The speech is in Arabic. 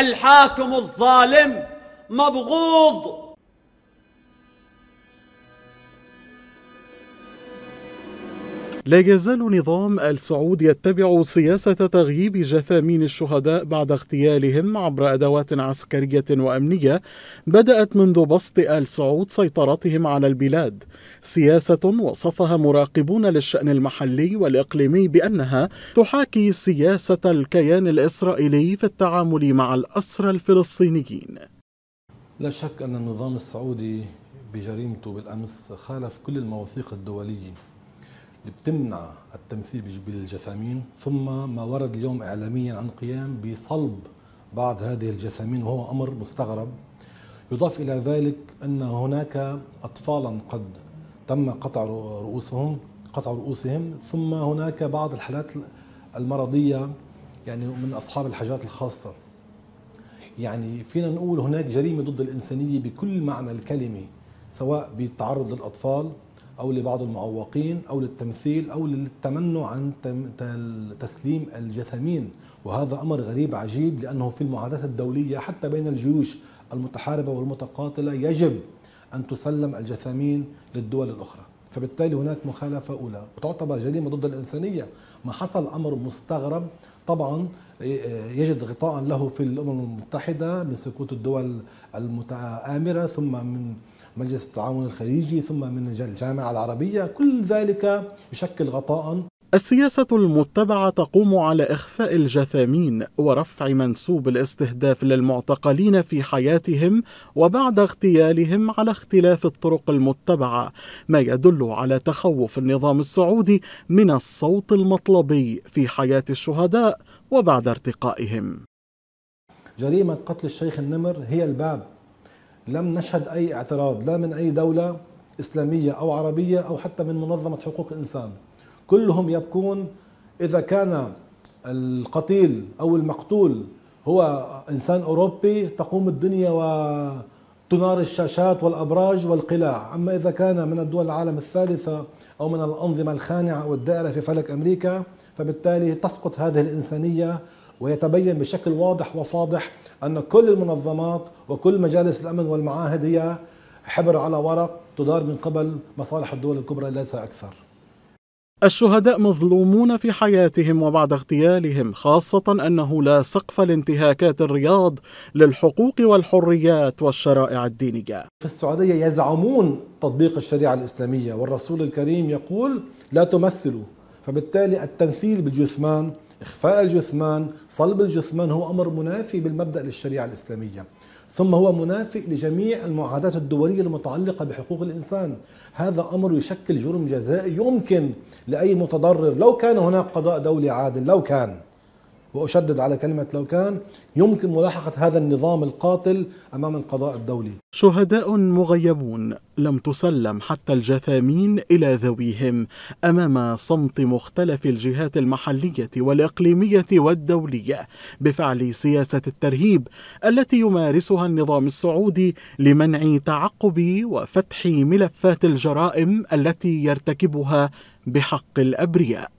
الحاكم الظالم مبغوض لا يزال نظام آل سعود يتبع سياسة تغييب جثامين الشهداء بعد اغتيالهم عبر أدوات عسكرية وأمنية بدأت منذ بسط آل سعود سيطرتهم على البلاد سياسة وصفها مراقبون للشأن المحلي والإقليمي بأنها تحاكي سياسة الكيان الإسرائيلي في التعامل مع الأسرى الفلسطينيين لا شك أن النظام السعودي بجريمته بالأمس خالف كل المواثيق الدولية بتمنع التمثيل بالجسامين ثم ما ورد اليوم إعلاميا عن قيام بصلب بعض هذه الجسامين وهو أمر مستغرب يضاف إلى ذلك أن هناك أطفالا قد تم قطع رؤوسهم قطع رؤوسهم ثم هناك بعض الحالات المرضية يعني من أصحاب الحاجات الخاصة يعني فينا نقول هناك جريمة ضد الإنسانية بكل معنى الكلمة سواء بالتعرض للأطفال او لبعض المعوقين او للتمثيل او للتمنع عن تسليم الجثامين وهذا امر غريب عجيب لانه في المعاهدات الدوليه حتى بين الجيوش المتحاربه والمتقاتله يجب ان تسلم الجثامين للدول الاخرى فبالتالي هناك مخالفه اولى وتعتبر جريمه ضد الانسانيه ما حصل امر مستغرب طبعا إيه، إيه، يجد غطاء له في الامم المتحده من سقوط الدول المتآمره ثم من مجلس التعاون الخليجي ثم من الجامعة العربية كل ذلك يشكل غطاء السياسة المتبعة تقوم على إخفاء الجثامين ورفع منسوب الاستهداف للمعتقلين في حياتهم وبعد اغتيالهم على اختلاف الطرق المتبعة، ما يدل على تخوف النظام السعودي من الصوت المطلبي في حياة الشهداء وبعد ارتقائهم. جريمة قتل الشيخ النمر هي الباب لم نشهد أي اعتراض لا من أي دولة إسلامية أو عربية أو حتى من منظمة حقوق الإنسان كلهم يبكون إذا كان القتيل أو المقتول هو إنسان أوروبي تقوم الدنيا وتنار الشاشات والأبراج والقلاع أما إذا كان من الدول العالم الثالثة أو من الأنظمة الخانعة أو الدائرة في فلك أمريكا فبالتالي تسقط هذه الإنسانية ويتبين بشكل واضح وفاضح أن كل المنظمات وكل مجالس الأمن والمعاهد هي حبر على ورق تدار من قبل مصالح الدول الكبرى ليس أكثر الشهداء مظلومون في حياتهم وبعد اغتيالهم خاصة أنه لا سقف لانتهاكات الرياض للحقوق والحريات والشرائع الدينية في السعودية يزعمون تطبيق الشريعة الإسلامية والرسول الكريم يقول لا تمثلوا فبالتالي التمثيل بالجثمان إخفاء الجثمان صلب الجثمان هو أمر منافي بالمبدأ للشريعة الإسلامية ثم هو منافئ لجميع المعادات الدولية المتعلقة بحقوق الإنسان هذا أمر يشكل جرم جزائي يمكن لأي متضرر لو كان هناك قضاء دولي عادل لو كان واشدد على كلمه لو كان يمكن ملاحقه هذا النظام القاتل امام القضاء الدولي. شهداء مغيبون لم تسلم حتى الجثامين الى ذويهم امام صمت مختلف الجهات المحليه والاقليميه والدوليه بفعل سياسه الترهيب التي يمارسها النظام السعودي لمنع تعقب وفتح ملفات الجرائم التي يرتكبها بحق الابرياء.